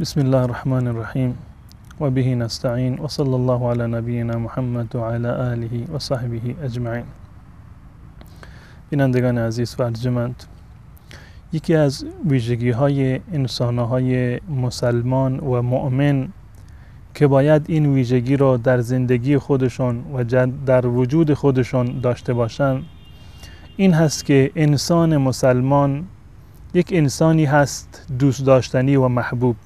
بسم الله الرحمن الرحيم وبه نستعين وصلى الله على نبینا محمد و علی آله و صحبه اجمعین بینندگان عزیز و ارجمند یکی از ویژگی های انسان های مسلمان و مؤمن که باید این ویژگی را در زندگی خودشان و در وجود خودشان داشته باشند این هست که انسان مسلمان یک انسانی هست دوست داشتنی و محبوب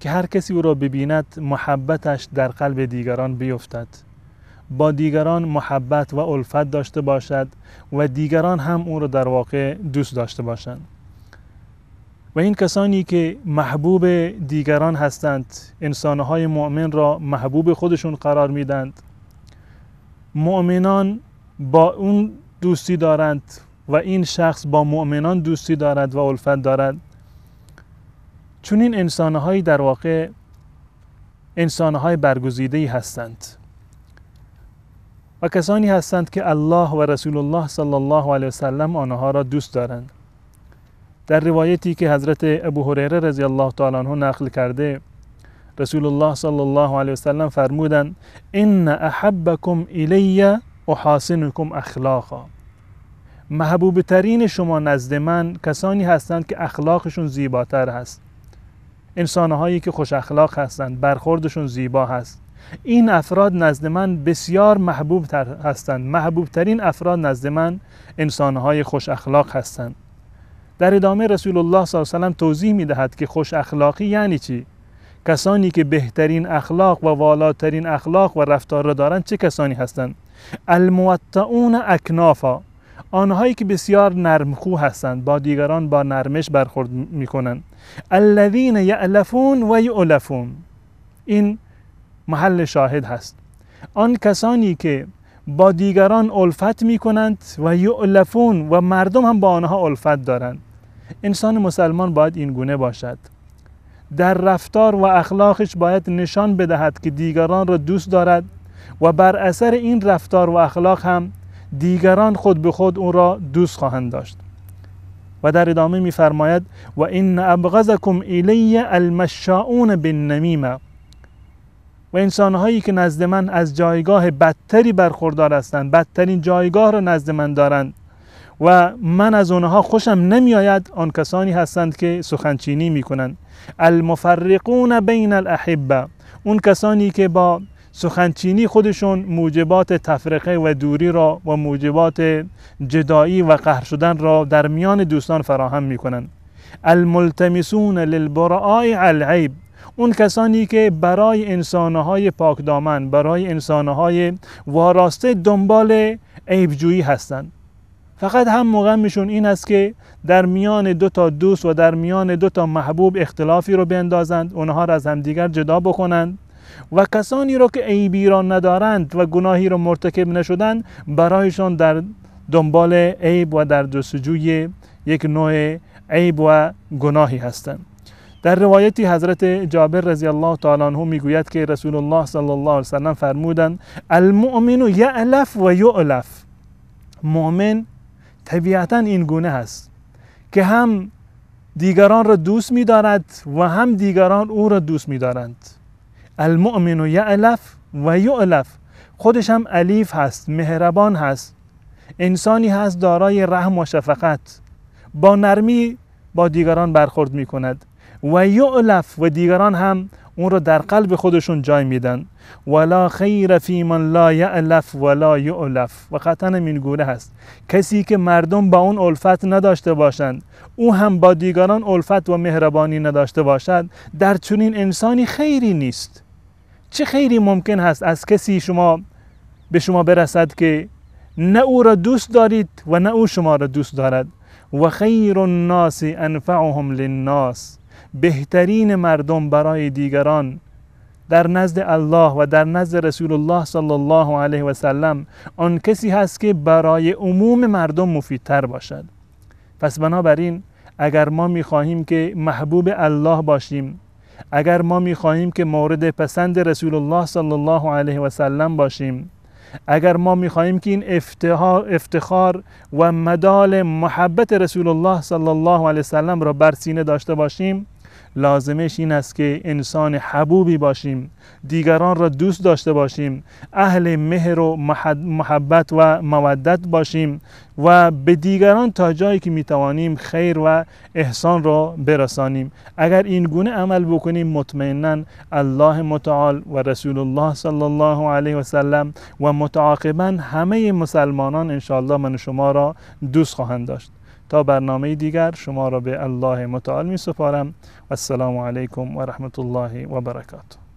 که هر کسی او را ببیند محبتش در قلب دیگران بیفتد با دیگران محبت و الفت داشته باشد و دیگران هم او را در واقع دوست داشته باشند و این کسانی که محبوب دیگران هستند انسانهای مؤمن را محبوب خودشون قرار میدند مؤمنان با اون دوستی دارند و این شخص با مؤمنان دوستی دارد و الفت دارد چون این انسانهایی در واقع انسانهای برگزیده هستند و کسانی هستند که الله و رسول الله صلی الله علیه وسلم آنها را دوست دارند در روایتی که حضرت ابو هریره رضی الله تعالی عنه نقل کرده رسول الله صلی الله علیه وسلم فرمودند ان احبکم الی احاسنکم اخلاقا محبوب ترین شما نزد من کسانی هستند که اخلاقشون زیباتر هست انسانهایی که خوش اخلاق هستند برخوردشون زیبا هست این افراد نزد من بسیار محبوب تر هستند محبوب ترین افراد نزد من انسانهای خوش اخلاق هستند در ادامه رسول الله صلی الله علیه و توضیح می دهد که خوش اخلاقی یعنی چی کسانی که بهترین اخلاق و والاترین اخلاق و رفتار را دارند چه کسانی هستند الموطعون اکنافا آنهایی که بسیار نرمخو هستند با دیگران با نرمش برخورد میکنند الذین یعلفون و یعلفون این محل شاهد هست آن کسانی که با دیگران الفت میکنند و یعلفون و مردم هم با آنها الفت دارند انسان مسلمان باید این گونه باشد در رفتار و اخلاقش باید نشان بدهد که دیگران را دوست دارد و بر اثر این رفتار و اخلاق هم دیگران خود به خود او را دوست خواهند داشت و در ادامه میفرماید و این ابغضکم الی المشاؤون بالنمیمه و انسانهایی که نزد من از جایگاه بدتری برخوردار هستند بدترین جایگاه را نزد من دارند و من از اونها خوشم نمیآید آن کسانی هستند که سخنچینی می کنند المفرقون بین الاحبه اون کسانی که با سخنچینی خودشون موجبات تفرقه و دوری را و موجبات جدایی و قهر شدن را در میان دوستان فراهم می کنند الملتمسون للبراء العیب اون کسانی که برای انسانهای پاکدامن برای انسانهای واراسته دنبال عیبجویی هستند فقط هم مغمشون این است که در میان دو تا دوست و در میان دو تا محبوب اختلافی رو بیندازند اونها را از همدیگر جدا بکنند و کسانی را که عیبی را ندارند و گناهی را مرتکب نشدند برایشان در دنبال عیب و در جستجوی یک نوع عیب و گناهی هستند در روایتی حضرت جابر رضی الله تعالی عنه میگوید که رسول الله صلی الله علیه وسلم فرمودند المؤمن یعلف و یعلف مؤمن طبیعتا این گونه است که هم دیگران را دوست میدارد و هم دیگران او را دوست میدارند المؤمن یعلف و یعلف خودش هم علیف هست مهربان هست انسانی هست دارای رحم و شفقت با نرمی با دیگران برخورد می کند و یعلف و دیگران هم اون رو در قلب خودشون جای میدن ولا خیر فی من لا یعلف ولا یعلف و قطعا این گونه هست کسی که مردم با اون الفت نداشته باشند او هم با دیگران الفت و مهربانی نداشته باشد در چنین انسانی خیری نیست چه خیری ممکن هست از کسی شما به شما برسد که نه او را دوست دارید و نه او شما را دوست دارد و خیر الناس انفعهم للناس بهترین مردم برای دیگران در نزد الله و در نزد رسول الله صلی الله علیه و سلم آن کسی هست که برای عموم مردم مفیدتر باشد پس بنابراین اگر ما میخواهیم که محبوب الله باشیم اگر ما خواهیم که مورد پسند رسول الله صلی الله علیه و سلم باشیم اگر ما خواهیم که این افتخار و مدال محبت رسول الله صلی الله علیه و سلم را بر سینه داشته باشیم لازمش این است که انسان حبوبی باشیم دیگران را دوست داشته باشیم اهل مهر و محبت و مودت باشیم و به دیگران تا جایی که می توانیم خیر و احسان را برسانیم اگر این گونه عمل بکنیم مطمئنا الله متعال و رسول الله صلی الله علیه و سلم و متعاقبا همه مسلمانان انشاءالله من شما را دوست خواهند داشت تا برنامه دیگر شما را به الله متعال می سپارم و السلام علیکم و رحمت الله و برکاته